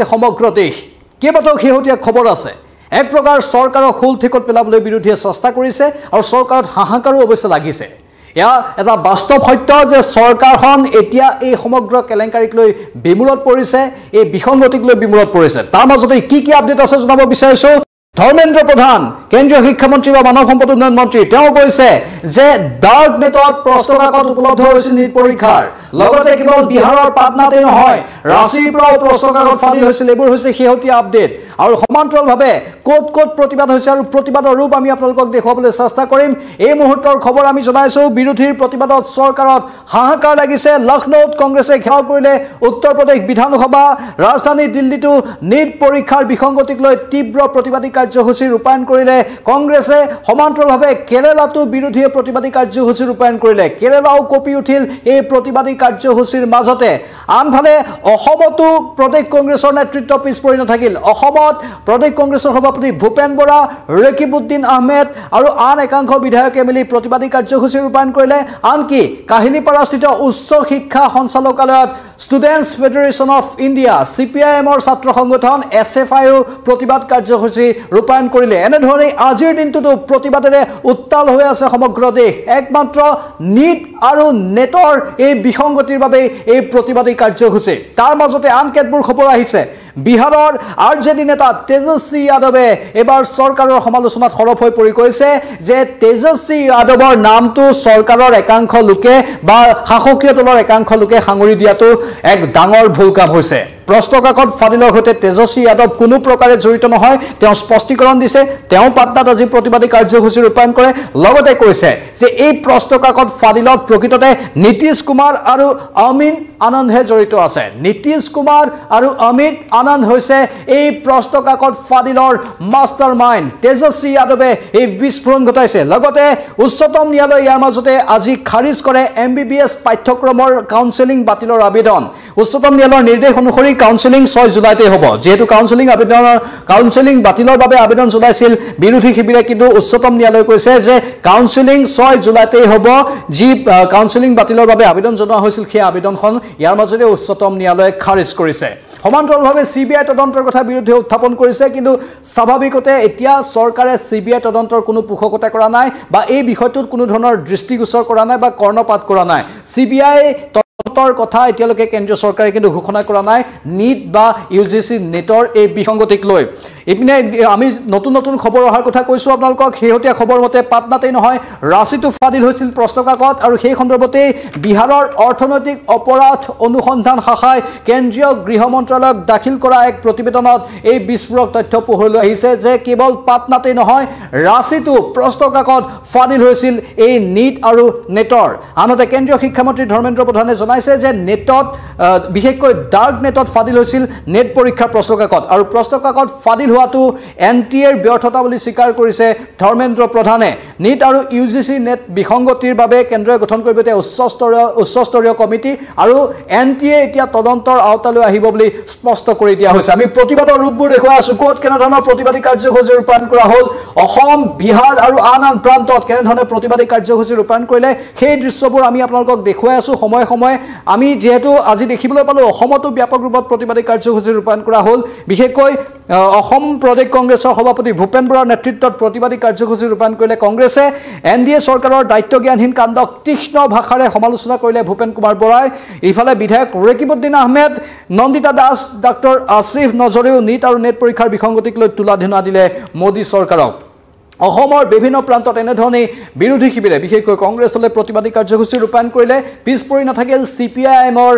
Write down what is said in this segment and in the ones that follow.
যে সমগ্ৰ দেশ কেইবাটাও শেহতীয়া খবৰ আছে এক প্ৰকাৰ চৰকাৰক শোল ঠিকত পেলাবলৈ বিৰোধীয়ে চেষ্টা কৰিছে আৰু চৰকাৰত হাহাকাৰো অৱশ্যে লাগিছে এয়া এটা বাস্তৱ সত্য যে চৰকাৰখন এতিয়া এই সমগ্ৰ কেলেংকাৰীক লৈ বিমূৰত পৰিছে এই বিসংগতিক লৈ বিমূৰত পৰিছে তাৰ মাজতে কি কি আপডেট আছে জনাব বিচাৰিছোঁ ধৰ্মেন্দ্ৰ প্ৰধান কেন্দ্ৰীয় শিক্ষামন্ত্ৰী বা মানৱ সম্পদ উন্নয়ন মন্ত্ৰী তেওঁ কৈছে যে ডাৰ্ক নেটত প্ৰশ্ন কাকত উপলব্ধ হৈছে নীট পৰীক্ষাৰ লগতে কেৱল বিহাৰৰ পাটনাতে নহয় ৰাঁচীৰ পৰাও প্ৰশ্ন কাকত ফালি হৈছিল এইবোৰ হৈছে শেহতীয়া আপডেট আৰু সমান্তৰালভাৱে ক'ত ক'ত প্ৰতিবাদ হৈছে আৰু প্ৰতিবাদৰ ৰূপ আমি আপোনালোকক দেখুৱাবলৈ চেষ্টা কৰিম এই মুহূৰ্তৰ খবৰ আমি জনাইছো বিৰোধীৰ প্ৰতিবাদত চৰকাৰত হাহাকাৰ লাগিছে লক্ষ্ণৌত কংগ্ৰেছে ঘেৰাও কৰিলে উত্তৰ প্ৰদেশ বিধানসভা ৰাজধানী দিল্লীতো নীট পৰীক্ষাৰ বিসংগতিক লৈ তীব্ৰ প্ৰতিবাদী কাৰ্যসূচী ৰূপায়ণ কৰিলে কংগ্ৰেছে সমান্তৰভাৱে কেৰেলাতো বিৰোধীয়ে প্ৰতিবাদী কাৰ্যসূচী ৰূপায়ণ কৰিলে কেৰেলাও কঁপি উঠিল এই প্ৰতিবাদী কাৰ্যসূচীৰ মাজতে আনফালে অসমতো প্ৰদেশ কংগ্ৰেছৰ নেতৃত্ব পিছ পৰি নাথাকিল অসমত প্ৰদেশ কংগ্ৰেছৰ সভাপতি ভূপেন বৰা ৰকিবুদ্দিন আহমেদ আৰু আন একাংশ বিধায়কে মিলি প্ৰতিবাদী কাৰ্যসূচী ৰূপায়ণ কৰিলে আনকি কাহিনীপাৰাস্থিত উচ্চ শিক্ষা সঞ্চালকালয়ত Students Federation of India, CPIM or Satra Hongoton, SFIO, Protibat Kajahusi, Rupan Korile, and Hore, Azir into the Protibatere, Uttal Huesa Homogrode, Egmatro, Need আৰু নেটৰ এই বিসংগতিৰ বাবে এই প্ৰতিবাদী কাৰ্যসূচী তাৰ মাজতে আন কেতবোৰ খবৰ আহিছে বিহাৰৰ আৰ জে ডি নেতা তেজস্বী যাদৱে এইবাৰ চৰকাৰৰ সমালোচনাত সৰব হৈ পৰি কৈছে যে তেজস্বী যাদৱৰ নামটো চৰকাৰৰ একাংশ লোকে বা শাসকীয় দলৰ একাংশ লোকে সাঙুৰি দিয়াটো এক ডাঙৰ ভুল কাম হৈছে প্ৰশ্নকাকত ফাদিলৰ সৈতে তেজস্বী যাদৱ কোনো প্ৰকাৰে জড়িত নহয় তেওঁ স্পষ্টীকৰণ দিছে তেওঁ পাটনাত আজি প্ৰতিবাদী কাৰ্যসূচী ৰূপায়ণ কৰে লগতে কৈছে যে এই প্ৰশ্নকাকত ফাদিলত প্ৰকৃততে নীতিশ কুমাৰ আৰু অমিত আনন্দহে জড়িত আছে নীতিশ কুমাৰ আৰু অমিত আনন্দ হৈছে এই প্ৰশ্নকাকত ফাদিলৰ মাষ্টাৰ মাইণ্ড তেজস্বী যাদৱে এই বিস্ফোৰণ ঘটাইছে লগতে উচ্চতম ন্যায়ালয় ইয়াৰ মাজতে আজি খাৰিজ কৰে এম বি বি এছ পাঠ্যক্ৰমৰ কাউন্সেলিং বাতিলৰ আবেদন উচ্চতম ন্যায়ালয়ৰ নিৰ্দেশ অনুসৰি কাউন্সেলিং ছয় জুলাইতে হ'ব যিহেতু কাউন্সেলিং আবেদনৰ কাউন্সেলিং বাতিলৰ বাবে আবেদন জনাইছিল বিৰোধী শিবিৰে কিন্তু উচ্চতম ন্যায়ালয়ে কৈছে যে কাউন্সেলিং ছয় জুলাইতেই হ'ব যি কাউন্সেলিং বাতিলৰ বাবে আবেদন জনোৱা হৈছিল সেই আবেদনখন ইয়াৰ মাজতে উচ্চতম ন্যায়ালয়ে খাৰিজ কৰিছে সমান্তৰালভাৱে চি বি আই তদন্তৰ কথা বিৰুদ্ধে উত্থাপন কৰিছে কিন্তু স্বাভাৱিকতে এতিয়া চৰকাৰে চি বি আই তদন্তৰ কোনো পোষকতা কৰা নাই বা এই বিষয়টোত কোনো ধৰণৰ দৃষ্টিগোচৰ কৰা নাই বা কৰ্ণপাত কৰা নাই চি বি আই নেটৰ কথা এতিয়ালৈকে কেন্দ্ৰীয় চৰকাৰে কিন্তু ঘোষণা কৰা নাই নীট বা ইউ জি চি নেটৰ এই বিসংগতিক লৈ ইপিনে আমি নতুন নতুন খবৰ অহাৰ কথা কৈছোঁ আপোনালোকক শেহতীয়া খবৰ মতে পাটনাতেই নহয় ৰাঁচীতো ফাদিল হৈছিল প্ৰশ্নকাকত আৰু সেই সন্দৰ্ভতেই বিহাৰৰ অৰ্থনৈতিক অপৰাধ অনুসন্ধান শাখাই কেন্দ্ৰীয় গৃহ মন্ত্ৰালয়ক দাখিল কৰা এক প্ৰতিবেদনত এই বিস্ফোৰক তথ্য পোহৰলৈ আহিছে যে কেৱল পাটনাতেই নহয় ৰাঁচীতো প্ৰশ্নকাকত ফাদিল হৈছিল এই নীট আৰু নেটৰ আনহাতে কেন্দ্ৰীয় শিক্ষামন্ত্ৰী ধৰ্মেন্দ্ৰ প্ৰধানে জনাইছে যে নেটত বিশেষকৈ ডাৰ্ক নেটত ফাদিল হৈছিল নেট পৰীক্ষাৰ প্ৰশ্নকাকত আৰু প্ৰশ্নকাকত ফাদিল হোৱা পঢ়োৱাটো এন টি এৰ ব্যৰ্থতা বুলি স্বীকাৰ কৰিছে ধৰ্মেন্দ্ৰ প্ৰধানে নীট আৰু ইউ জি চি নেট বিসংগতিৰ বাবে কেন্দ্ৰই গঠন কৰিব এতিয়া উচ্চস্তৰীয় উচ্চস্তৰীয় কমিটি আৰু এন টি এ এতিয়া তদন্তৰ আওতালৈ আহিব বুলি স্পষ্ট কৰি দিয়া হৈছে আমি প্ৰতিবাদৰ ৰূপবোৰ দেখুৱাই আছোঁ ক'ত কেনেধৰণৰ প্ৰতিবাদী কাৰ্যসূচী ৰূপায়ণ কৰা হ'ল অসম বিহাৰ আৰু আন আন প্ৰান্তত কেনেধৰণে প্ৰতিবাদী কাৰ্যসূচী ৰূপায়ণ কৰিলে সেই দৃশ্যবোৰ আমি আপোনালোকক দেখুৱাই আছোঁ সময়ে সময়ে আমি যিহেতু আজি দেখিবলৈ পালোঁ অসমতো ব্যাপক ৰূপত প্ৰতিবাদী কাৰ্যসূচী ৰূপায়ণ কৰা হ'ল বিশেষকৈ অসম অসম প্ৰদেশ কংগ্ৰেছৰ সভাপতি ভূপেন বৰাৰ নেতৃত্বত প্ৰতিবাদী কাৰ্যসূচী ৰূপায়ণ কৰিলে কংগ্ৰেছে এন ডি এ চৰকাৰৰ দায়িত্ব জ্ঞানহীন কাণ্ডক তীক্ষ্ণ ভাষাৰে সমালোচনা কৰিলে ভূপেন কুমাৰ বৰাই ইফালে বিধায়ক ৰেকিবুদ্দিন আহমেদ নন্দিতা দাস ডাক্তৰ আছিফ নজৰেও নীট আৰু নেট পৰীক্ষাৰ বিসংগতিক লৈ তোলা তোলাধিনা দিলে মোদী চৰকাৰক অসমৰ বিভিন্ন প্ৰান্তত এনেধৰণেই বিৰোধী শিবিৰে বিশেষকৈ কংগ্ৰেছ দলে প্ৰতিবাদী কাৰ্যসূচী ৰূপায়ণ কৰিলে পিছ পৰি নাথাকিল চি পি আই এমৰ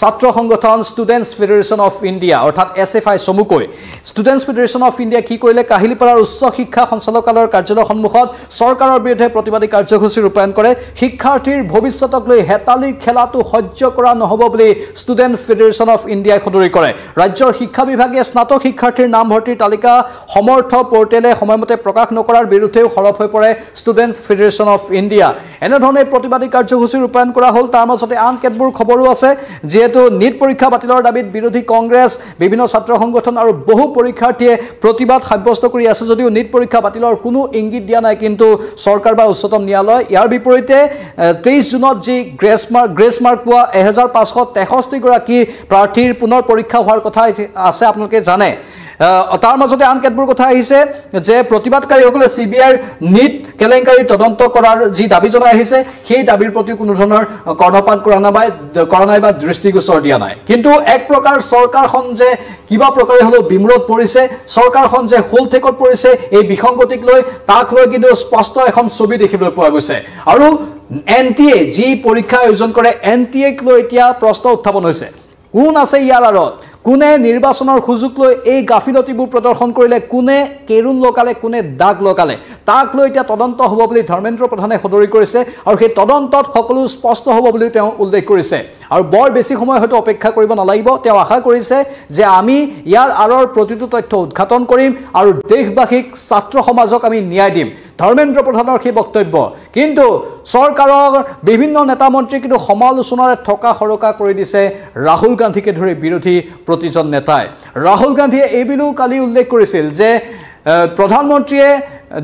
ছাত্ৰ সংগঠন ষ্টুডেণ্টছ ফেডাৰেশ্যন অফ ইণ্ডিয়া অৰ্থাৎ এছ এফ আই চমুকৈ ষ্টুডেণ্টছ ফেডাৰেশ্যন অফ ইণ্ডিয়া কি কৰিলে কাহিলিপাৰাৰ উচ্চ শিক্ষা সঞ্চালকালয়ৰ কাৰ্যালয়ৰ সন্মুখত চৰকাৰৰ বিৰুদ্ধে প্ৰতিবাদী কাৰ্যসূচী ৰূপায়ণ কৰে শিক্ষাৰ্থীৰ ভৱিষ্যতক লৈ হেতালি খেলাটো সহ্য কৰা নহ'ব বুলি ষ্টুডেণ্ট ফেডাৰেশ্যন অফ ইণ্ডিয়াই সদৰি কৰে ৰাজ্যৰ শিক্ষা বিভাগে স্নাতক শিক্ষাৰ্থীৰ নামভৰ্তিৰ তালিকা সমৰ্থ পৰ্টেলে সময়মতে প্ৰকাশ নকৰাৰ বিৰুদ্ধেও সৰব হৈ পৰে ষ্টুডেণ্ট ফেডাৰেশ্যন অফ ইণ্ডিয়া এনেধৰণে প্ৰতিবাদী কাৰ্যসূচী ৰূপায়ণ কৰা হ'ল তাৰ মাজতে আন কেতবোৰ খবৰো আছে যিহেতু নীট পৰীক্ষা বাতিলৰ দাবীত বিৰোধী কংগ্ৰেছ বিভিন্ন ছাত্ৰ সংগঠন আৰু বহু পৰীক্ষাৰ্থীয়ে প্ৰতিবাদ সাব্যস্ত কৰি আছে যদিও নীট পৰীক্ষা বাতিলৰ কোনো ইংগিত দিয়া নাই কিন্তু চৰকাৰ বা উচ্চতম ন্যায়ালয় ইয়াৰ বিপৰীতে তেইছ জুনত যি গ্ৰেছমাৰ্ক গ্ৰেছমাৰ্ক পোৱা এহেজাৰ পাঁচশ তেষষ্ঠিগৰাকী প্ৰাৰ্থীৰ পুনৰ পৰীক্ষা হোৱাৰ কথা আছে আপোনালোকে জানে তাৰ মাজতে আন কেতবোৰ কথা আহিছে যে প্ৰতিবাদকাৰীসকলে চি বি আইৰ নীট কেলেংকাৰী তদন্ত কৰাৰ যি দাবী জনাই আহিছে সেই দাবীৰ প্ৰতি কোনো ধৰণৰ কৰ্ণপাত কৰা নাই কৰা নাই বা দৃষ্টিগোচৰ দিয়া নাই কিন্তু এক প্ৰকাৰ চৰকাৰখন যে কিবা প্ৰকাৰে হ'লেও বিমূৰত পৰিছে চৰকাৰখন যে হোল ঠেকত পৰিছে এই বিসংগতিক লৈ তাক লৈ কিন্তু স্পষ্ট এখন ছবি দেখিবলৈ পোৱা গৈছে আৰু এন টি এ যি পৰীক্ষা আয়োজন কৰে এন টি এক লৈ এতিয়া প্ৰশ্ন উত্থাপন হৈছে কোন আছে ইয়াৰ আঁৰত কোনে নিৰ্বাচনৰ সুযোগ লৈ এই গাফিলতিবোৰ প্ৰদৰ্শন কৰিলে কোনে কেৰুণ লগালে কোনে দাগ লগালে তাক লৈ এতিয়া তদন্ত হ'ব বুলি ধৰ্মেন্দ্ৰ প্ৰধানে সদৰি কৰিছে আৰু সেই তদন্তত সকলো স্পষ্ট হ'ব বুলিও তেওঁ উল্লেখ কৰিছে আৰু বৰ বেছি সময় হয়তো অপেক্ষা কৰিব নালাগিব তেওঁ আশা কৰিছে যে আমি ইয়াৰ আঁৰৰ প্ৰতিটো তথ্য উদঘাটন কৰিম আৰু দেশবাসীক ছাত্ৰ সমাজক আমি ন্যায় দিম ধৰ্মেন্দ্ৰ প্ৰধানৰ সেই বক্তব্য কিন্তু চৰকাৰৰ বিভিন্ন নেতা মন্ত্ৰী কিন্তু সমালোচনাৰে থকা সৰকা কৰি দিছে ৰাহুল গান্ধীকে ধৰি বিৰোধী প্ৰতিজন নেতাই ৰাহুল গান্ধীয়ে এইবুলিও কালি উল্লেখ কৰিছিল যে প্ৰধানমন্ত্ৰীয়ে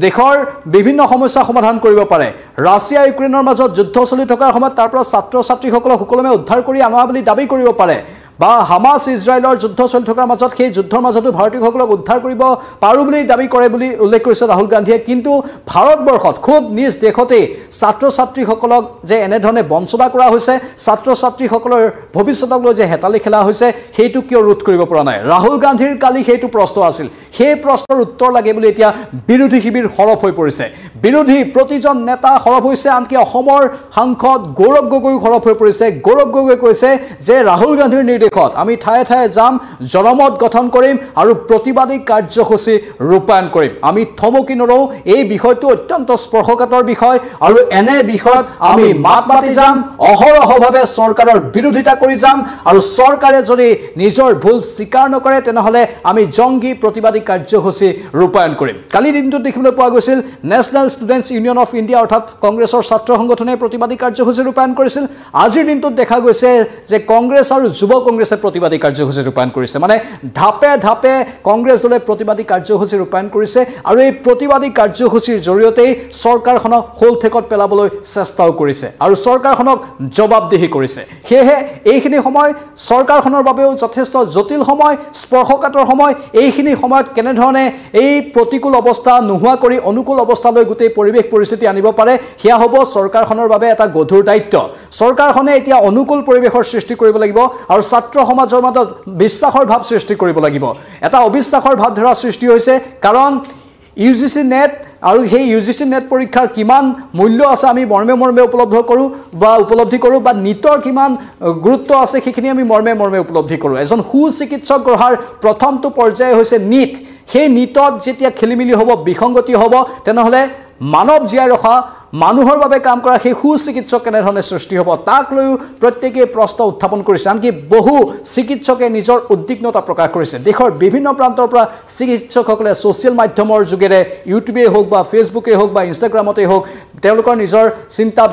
দেশৰ বিভিন্ন সমস্যা সমাধান কৰিব পাৰে ৰাছিয়া ইউক্ৰেইনৰ মাজত যুদ্ধ চলি থকাৰ সময়ত তাৰ পৰা ছাত্ৰ ছাত্ৰীসকলক সুকলমে উদ্ধাৰ কৰি অনা বুলি দাবী কৰিব পাৰে বা হামাছ ইজৰাইলৰ যুদ্ধ চলি থকাৰ মাজত সেই যুদ্ধৰ মাজতো ভাৰতীয়সকলক উদ্ধাৰ কৰিব পাৰোঁ বুলি দাবী কৰে বুলি উল্লেখ কৰিছে ৰাহুল গান্ধীয়ে কিন্তু ভাৰতবৰ্ষত খুব নিজ দেশতেই ছাত্ৰ ছাত্ৰীসকলক যে এনেধৰণে বঞ্চনা কৰা হৈছে ছাত্ৰ ছাত্ৰীসকলৰ ভৱিষ্যতক লৈ যে হেতালি খেলা হৈছে সেইটো কিয় ৰোধ কৰিব পৰা নাই ৰাহুল গান্ধীৰ কালি সেইটো প্ৰশ্ন আছিল সেই প্ৰশ্নৰ উত্তৰ লাগে বুলি এতিয়া বিৰোধী শিবিৰ সৰব হৈ পৰিছে বিৰোধী প্ৰতিজন নেতা সৰব হৈছে আনকি অসমৰ সাংসদ গৌৰৱ গগৈও সৰব হৈ পৰিছে গৌৰৱ গগৈ কৈছে যে ৰাহুল গান্ধীৰ দেশত আমি ঠায়ে ঠায়ে যাম জনমত গঠন কৰিম আৰু প্ৰতিবাদী কাৰ্যসূচী ৰূপায়ণ কৰিম আমি থমকি নৰো এই বিষয়টো অত্যন্ত স্পৰ্শকাতৰ বিষয় আৰু এনে বিষয়ত আমি মাত মাতি যাম অহৰহভাৱে চৰকাৰৰ বিৰোধিতা কৰি যাম আৰু চৰকাৰে যদি নিজৰ ভুল স্বীকাৰ নকৰে তেনেহ'লে আমি জংগী প্ৰতিবাদী কাৰ্যসূচী ৰূপায়ণ কৰিম কালিৰ দিনটোত দেখিবলৈ পোৱা গৈছিল national students union of India অৰ্থাৎ কংগ্ৰেছৰ ছাত্ৰ সংগঠনে প্ৰতিবাদী কাৰ্যসূচী ৰূপায়ণ কৰিছিল আজিৰ দিনটোত দেখা গৈছে যে কংগ্ৰেছ আৰু যুৱ কংগ্ৰেছে প্ৰতিবাদী কাৰ্যসূচী ৰূপায়ণ কৰিছে মানে ধাপে ধাপে কংগ্ৰেছ দলে প্ৰতিবাদী কাৰ্যসূচী ৰূপায়ণ কৰিছে আৰু এই প্ৰতিবাদী কাৰ্যসূচীৰ জৰিয়তেই চৰকাৰখনক হোল ঠেকত পেলাবলৈ চেষ্টাও কৰিছে আৰু চৰকাৰখনক জবাবদিহি কৰিছে সেয়েহে এইখিনি সময় চৰকাৰখনৰ বাবেও যথেষ্ট জটিল সময় স্পৰ্শকাতৰ সময় এইখিনি সময়ত কেনেধৰণে এই প্ৰতিকূল অৱস্থা নোহোৱা কৰি অনুকূল অৱস্থালৈ গোটেই পৰিৱেশ পৰিস্থিতি আনিব পাৰে সেয়া হ'ব চৰকাৰখনৰ বাবে এটা গধুৰ দায়িত্ব চৰকাৰখনে এতিয়া অনুকূল পৰিৱেশৰ সৃষ্টি কৰিব লাগিব আৰু ছাত্ৰ সমাজৰ মাজত বিশ্বাসৰ ভাৱ সৃষ্টি কৰিব লাগিব এটা অবিশ্বাসৰ ভাৱ ধৰা সৃষ্টি হৈছে কাৰণ ইউ জি চি নেট আৰু সেই ইউ জি চি নেট পৰীক্ষাৰ কিমান মূল্য আছে আমি মৰ্মে মৰ্মে উপলব্ধ কৰোঁ বা উপলব্ধি কৰোঁ বা নীটৰ কিমান গুৰুত্ব আছে সেইখিনি আমি মৰ্মে মৰ্মে উপলব্ধি কৰোঁ এজন সু চিকিৎসক গঢ়াৰ প্ৰথমটো পৰ্যায় হৈছে নীট সেই নীটত যেতিয়া খেলিমেলি হ'ব বিসংগতি হ'ব তেনেহ'লে মানৱ জীয়াই ৰখা মানুহৰ বাবে কাম কৰা সেই সু চিকিৎসক কেনেধৰণে সৃষ্টি হ'ব তাক লৈও প্ৰত্যেকেই প্ৰশ্ন উত্থাপন কৰিছে আনকি বহু চিকিৎসকে নিজৰ উদ্বিগ্নতা প্ৰকাশ কৰিছে দেশৰ বিভিন্ন প্ৰান্তৰ পৰা চিকিৎসকসকলে ছ'চিয়েল মাধ্যমৰ যোগেৰে ইউটিউবেই হওক বা ফেচবুকেই হওক বা ইনষ্টাগ্ৰামতেই হওক তেওঁলোকৰ নিজৰ চিন্তা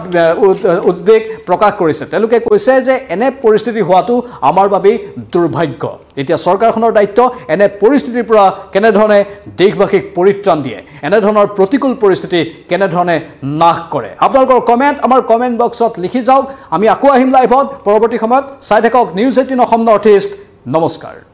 উদ্বেগ প্ৰকাশ কৰিছে তেওঁলোকে কৈছে যে এনে পৰিস্থিতি হোৱাটো আমাৰ বাবেই দুৰ্ভাগ্য এতিয়া চৰকাৰখনৰ দায়িত্ব এনে পৰিস্থিতিৰ পৰা কেনেধৰণে দেশবাসীক পৰিত্ৰাণ দিয়ে এনেধৰণৰ প্ৰতিকূল পৰিস্থিতি কেনেধৰণে নাই বাস কৰে আপনাৰ কমেন্ট আমাৰ কমেন্ট বক্সত লিখি যাওক আমি আকৌ আহিম লাইভত পৰৱৰ্তী সময়ত চাই থাকক news eighteen Assam north east নমস্কাৰ